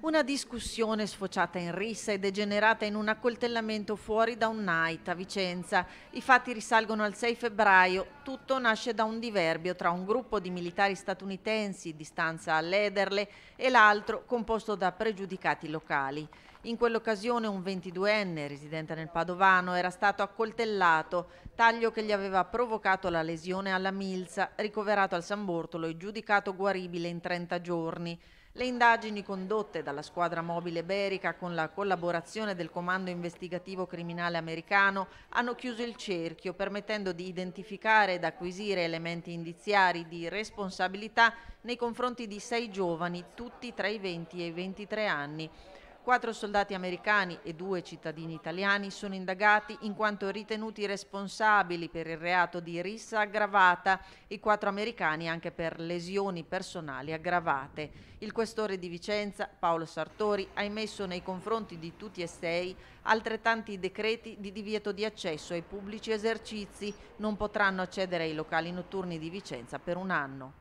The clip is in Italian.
Una discussione sfociata in rissa e degenerata in un accoltellamento fuori da un night a Vicenza. I fatti risalgono al 6 febbraio. Tutto nasce da un diverbio tra un gruppo di militari statunitensi di stanza a Lederle e l'altro composto da pregiudicati locali. In quell'occasione un 22enne residente nel Padovano era stato accoltellato, taglio che gli aveva provocato la lesione alla milza, ricoverato al San Bortolo e giudicato guaribile in 30 giorni. Le indagini condotte dalla squadra mobile berica con la collaborazione del Comando Investigativo Criminale americano hanno chiuso il cerchio permettendo di identificare ed acquisire elementi indiziari di responsabilità nei confronti di sei giovani, tutti tra i 20 e i 23 anni. Quattro soldati americani e due cittadini italiani sono indagati in quanto ritenuti responsabili per il reato di rissa aggravata e quattro americani anche per lesioni personali aggravate. Il questore di Vicenza, Paolo Sartori, ha emesso nei confronti di tutti e sei altrettanti decreti di divieto di accesso ai pubblici esercizi. Non potranno accedere ai locali notturni di Vicenza per un anno.